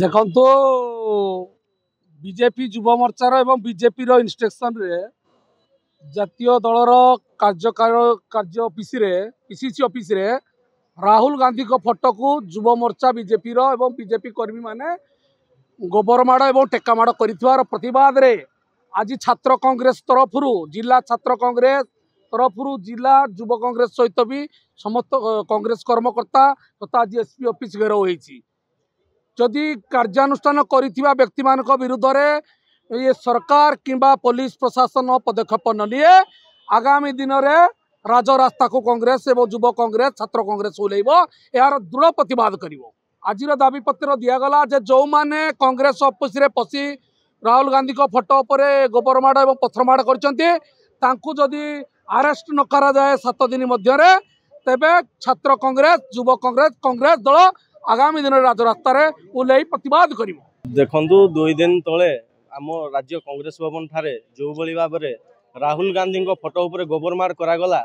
ଦେଖନ୍ତୁ ବିଜେପି ଯୁବ ମୋର୍ଚ୍ଚାର ଏବଂ ବିଜେପିର ଇନ୍ଷ୍ଟ୍ରକ୍ସନ୍ରେ ଜାତୀୟ ଦଳର କାର୍ଯ୍ୟକାର କାର୍ଯ୍ୟ ଅଫିସରେ ପିସିସି ଅଫିସରେ ରାହୁଲ ଗାନ୍ଧୀଙ୍କ ଫଟୋକୁ ଯୁବ ମୋର୍ଚ୍ଚା ବିଜେପିର ଏବଂ ବିଜେପି କର୍ମୀମାନେ ଗୋବରମାଡ଼ ଏବଂ ଟେକାମାଡ଼ କରିଥିବାର ପ୍ରତିବାଦରେ ଆଜି ଛାତ୍ର କଂଗ୍ରେସ ତରଫରୁ ଜିଲ୍ଲା ଛାତ୍ର କଂଗ୍ରେସ ତରଫରୁ ଜିଲ୍ଲା ଯୁବ କଂଗ୍ରେସ ସହିତ ବି ସମସ୍ତ କଂଗ୍ରେସ କର୍ମକର୍ତ୍ତା ତଥା ଆଜି ଏସ୍ପି ଅଫିସ ଘେରାଉ ହୋଇଛି ଯଦି କାର୍ଯ୍ୟାନୁଷ୍ଠାନ କରିଥିବା ବ୍ୟକ୍ତିମାନଙ୍କ ବିରୁଦ୍ଧରେ ଇଏ ସରକାର କିମ୍ବା ପୋଲିସ ପ୍ରଶାସନ ପଦକ୍ଷେପ ନନିଏ ଆଗାମୀ ଦିନରେ ରାଜରାସ୍ତାକୁ କଂଗ୍ରେସ ଏବଂ ଯୁବ କଂଗ୍ରେସ ଛାତ୍ର କଂଗ୍ରେସ ଓହ୍ଲାଇବ ଏହାର ଦୃଢ଼ ପ୍ରତିବାଦ କରିବ ଆଜିର ଦାବିପତ୍ର ଦିଆଗଲା ଯେ ଯେଉଁମାନେ କଂଗ୍ରେସ ଅଫିସରେ ପଶି ରାହୁଲ ଗାନ୍ଧୀଙ୍କ ଫଟୋ ଉପରେ ଗୋବରମାଡ଼ ଏବଂ ପଥରମାଡ଼ କରିଛନ୍ତି ତାଙ୍କୁ ଯଦି ଆରେଷ୍ଟ ନ କରାଯାଏ ସାତ ଦିନ ମଧ୍ୟରେ ତେବେ ଛାତ୍ର କଂଗ୍ରେସ ଯୁବ କଂଗ୍ରେସ କଂଗ୍ରେସ ଦଳ ଆଗାମୀ ଦିନରେ ରାଜରାସ୍ତାରେ ଓହ୍ଲାଇ ପ୍ରତିବାଦ କରିବ ଦେଖନ୍ତୁ ଦୁଇ ଦିନ ତଳେ ଆମ ରାଜ୍ୟ କଂଗ୍ରେସ ଭବନ ଠାରେ ଯେଉଁଭଳି ଭାବରେ ରାହୁଲ ଗାନ୍ଧୀଙ୍କ ଫଟୋ ଉପରେ ଗୋବରମାର କରାଗଲା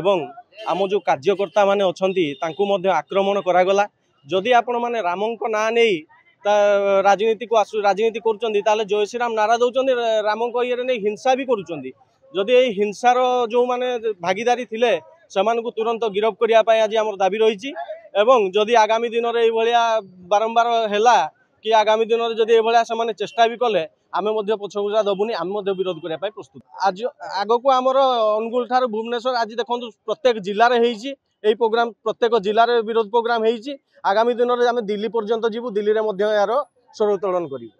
ଏବଂ ଆମ ଯେଉଁ କାର୍ଯ୍ୟକର୍ତ୍ତାମାନେ ଅଛନ୍ତି ତାଙ୍କୁ ମଧ୍ୟ ଆକ୍ରମଣ କରାଗଲା ଯଦି ଆପଣମାନେ ରାମଙ୍କ ନାଁ ନେଇ ତା ରାଜନୀତିକୁ ଆସୁ ରାଜନୀତି କରୁଛନ୍ତି ତାହେଲେ ଜୟ ଶ୍ରୀରାମ ନାରା ଦେଉଛନ୍ତି ରାମଙ୍କ ଇଏରେ ନେଇ ହିଂସା ବି କରୁଛନ୍ତି ଯଦି ଏଇ ହିଂସାର ଯେଉଁମାନେ ଭାଗିଦାରୀ ଥିଲେ ସେମାନଙ୍କୁ ତୁରନ୍ତ ଗିରଫ କରିବା ପାଇଁ ଆଜି ଆମର ଦାବି ରହିଛି এবং যদি আগামী দিনরে এইভাবে বারম্বার হেলা কি আগামী দিনরে যদি এইভাবে সে চেষ্টা বি কলে আমি মধ্যে পছগুজা দেবুনি আমি বিরোধ করা প্রস্তুত আজ আগক আমার অনুগুল ঠার ভুবনেশ্বর আজ দেখুন প্রত্যেক জেলার হয়েছি এই প্রোগ্রাম প্রত্যেক জেলার বিরোধ প্রোগ্রাম হয়েছি আগামী দিনের আমি দিল্লি পর্যন্ত যাবু দিল্লি মধ্যে এর স্বর উত্তোলন করবু